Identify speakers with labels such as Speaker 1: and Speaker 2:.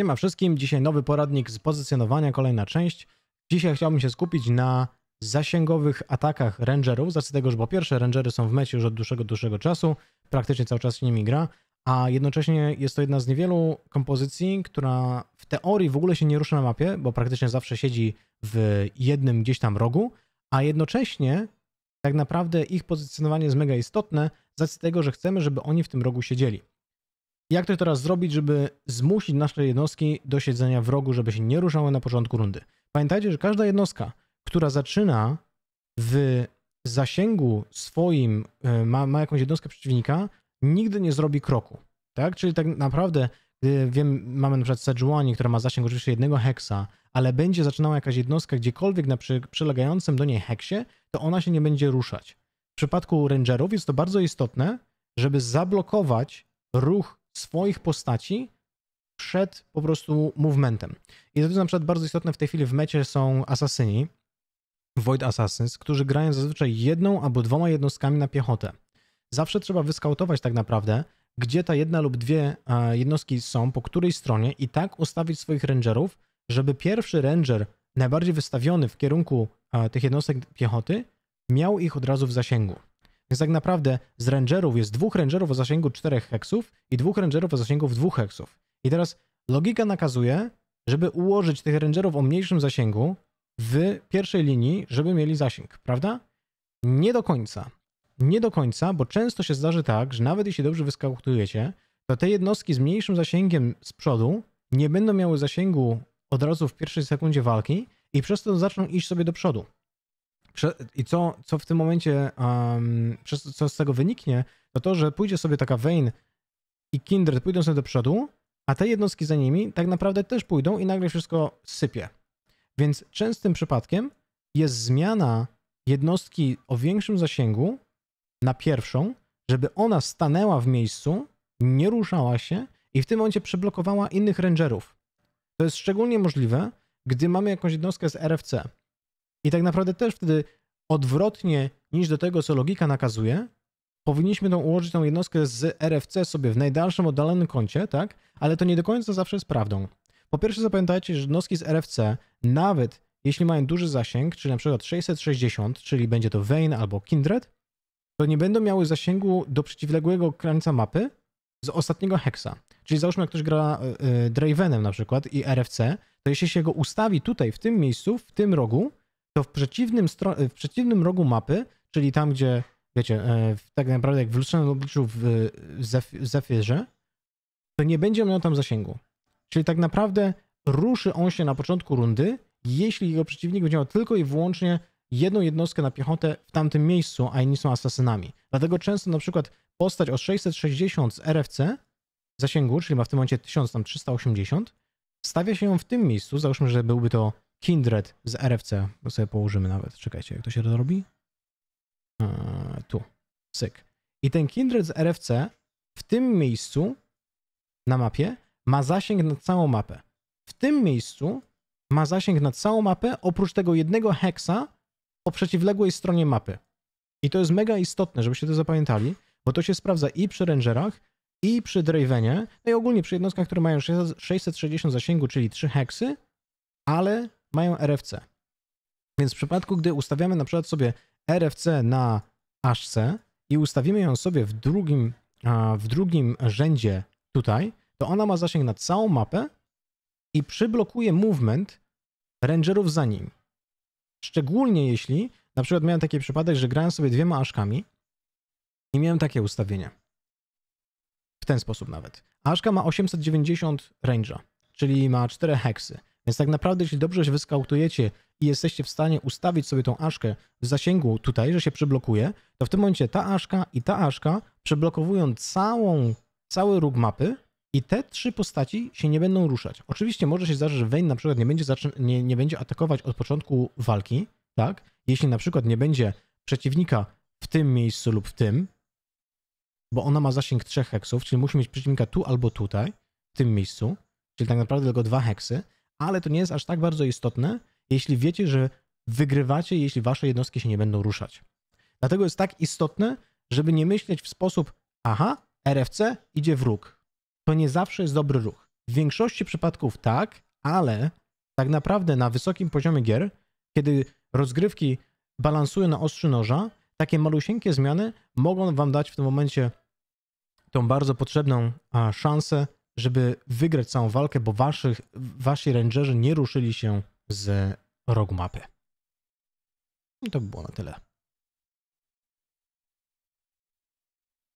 Speaker 1: Siema wszystkim, dzisiaj nowy poradnik z pozycjonowania, kolejna część. Dzisiaj chciałbym się skupić na zasięgowych atakach rangerów, z znaczy tego, że po pierwsze rangery są w mecie już od dłuższego, dłuższego czasu, praktycznie cały czas się nimi gra, a jednocześnie jest to jedna z niewielu kompozycji, która w teorii w ogóle się nie rusza na mapie, bo praktycznie zawsze siedzi w jednym gdzieś tam rogu, a jednocześnie tak naprawdę ich pozycjonowanie jest mega istotne, z tego, że chcemy, żeby oni w tym rogu siedzieli. Jak to teraz zrobić, żeby zmusić nasze jednostki do siedzenia w rogu, żeby się nie ruszały na początku rundy? Pamiętajcie, że każda jednostka, która zaczyna w zasięgu swoim, e, ma, ma jakąś jednostkę przeciwnika, nigdy nie zrobi kroku. Tak? Czyli tak naprawdę, gdy wiem, mamy na przykład Sejuani, która ma zasięg oczywiście jednego heksa, ale będzie zaczynała jakaś jednostka gdziekolwiek na przy, przylegającym do niej heksie, to ona się nie będzie ruszać. W przypadku rangerów jest to bardzo istotne, żeby zablokować ruch swoich postaci przed po prostu movementem. I to jest na przykład bardzo istotne w tej chwili w mecie są asasyni, Void Assassins, którzy grają zazwyczaj jedną albo dwoma jednostkami na piechotę. Zawsze trzeba wyskautować tak naprawdę, gdzie ta jedna lub dwie e, jednostki są, po której stronie i tak ustawić swoich rangerów, żeby pierwszy ranger najbardziej wystawiony w kierunku e, tych jednostek piechoty miał ich od razu w zasięgu. Więc tak naprawdę z rangerów jest dwóch rangerów o zasięgu 4 heksów i dwóch rangerów o zasięgu 2 heksów. I teraz logika nakazuje, żeby ułożyć tych rangerów o mniejszym zasięgu w pierwszej linii, żeby mieli zasięg, prawda? Nie do końca. Nie do końca, bo często się zdarzy tak, że nawet jeśli dobrze wyskalkulujecie, to te jednostki z mniejszym zasięgiem z przodu nie będą miały zasięgu od razu w pierwszej sekundzie walki i przez to zaczną iść sobie do przodu. I co, co w tym momencie, um, co z tego wyniknie, to to, że pójdzie sobie taka Vayne i Kindred pójdą sobie do przodu, a te jednostki za nimi tak naprawdę też pójdą i nagle wszystko sypie. Więc częstym przypadkiem jest zmiana jednostki o większym zasięgu na pierwszą, żeby ona stanęła w miejscu, nie ruszała się i w tym momencie przeblokowała innych rangerów. To jest szczególnie możliwe, gdy mamy jakąś jednostkę z RFC. I tak naprawdę też wtedy odwrotnie niż do tego, co logika nakazuje, powinniśmy tą ułożyć tą jednostkę z RFC sobie w najdalszym oddalonym kącie, tak? Ale to nie do końca zawsze jest prawdą. Po pierwsze zapamiętajcie, że jednostki z RFC, nawet jeśli mają duży zasięg, czyli na przykład 660, czyli będzie to Wayne albo Kindred, to nie będą miały zasięgu do przeciwległego krańca mapy z ostatniego heksa. Czyli załóżmy, jak ktoś gra e, e, Dravenem na przykład i RFC, to jeśli się go ustawi tutaj, w tym miejscu, w tym rogu, to w przeciwnym, w przeciwnym rogu mapy, czyli tam, gdzie, wiecie, e, w, tak naprawdę jak w lustrzanym obliczu w, w, zef w Zefirze, to nie będzie miał tam zasięgu. Czyli tak naprawdę ruszy on się na początku rundy, jeśli jego przeciwnik będzie miał tylko i wyłącznie jedną jednostkę na piechotę w tamtym miejscu, a inni są asasynami. Dlatego często na przykład postać o 660 z RFC zasięgu, czyli ma w tym momencie 1380, stawia się ją w tym miejscu, załóżmy, że byłby to Kindred z RFC, bo sobie położymy nawet. Czekajcie, jak to się robi? Eee, tu, syk. I ten Kindred z RFC w tym miejscu na mapie ma zasięg na całą mapę. W tym miejscu ma zasięg na całą mapę, oprócz tego jednego heksa o przeciwległej stronie mapy. I to jest mega istotne, żebyście to zapamiętali, bo to się sprawdza i przy Rangerach, i przy Dravenie, no i ogólnie przy jednostkach, które mają 660 zasięgu, czyli 3 heksy, ale mają RFC. Więc w przypadku, gdy ustawiamy na przykład sobie RFC na Hc i ustawimy ją sobie w drugim, w drugim rzędzie tutaj, to ona ma zasięg na całą mapę i przyblokuje movement rangerów za nim. Szczególnie jeśli, na przykład miałem taki przypadek, że grałem sobie dwiema aszkami i miałem takie ustawienie. W ten sposób nawet. Aszka ma 890 range'a, czyli ma 4 heksy. Więc tak naprawdę, jeśli dobrze się wyskautujecie i jesteście w stanie ustawić sobie tą aszkę w zasięgu tutaj, że się przeblokuje, to w tym momencie ta aszka i ta aszka przeblokowują całą, cały róg mapy i te trzy postaci się nie będą ruszać. Oczywiście może się zdarzyć, że Wayne na przykład nie będzie, nie, nie będzie atakować od początku walki, tak? Jeśli na przykład nie będzie przeciwnika w tym miejscu lub w tym, bo ona ma zasięg trzech heksów, czyli musi mieć przeciwnika tu albo tutaj, w tym miejscu, czyli tak naprawdę tylko dwa heksy, ale to nie jest aż tak bardzo istotne, jeśli wiecie, że wygrywacie, jeśli wasze jednostki się nie będą ruszać. Dlatego jest tak istotne, żeby nie myśleć w sposób, aha, RFC idzie w róg. To nie zawsze jest dobry ruch. W większości przypadków tak, ale tak naprawdę na wysokim poziomie gier, kiedy rozgrywki balansują na ostrzu noża, takie malusieńkie zmiany mogą wam dać w tym momencie tą bardzo potrzebną szansę żeby wygrać całą walkę, bo waszych, wasi rangerzy nie ruszyli się z rogu mapy. I to by było na tyle.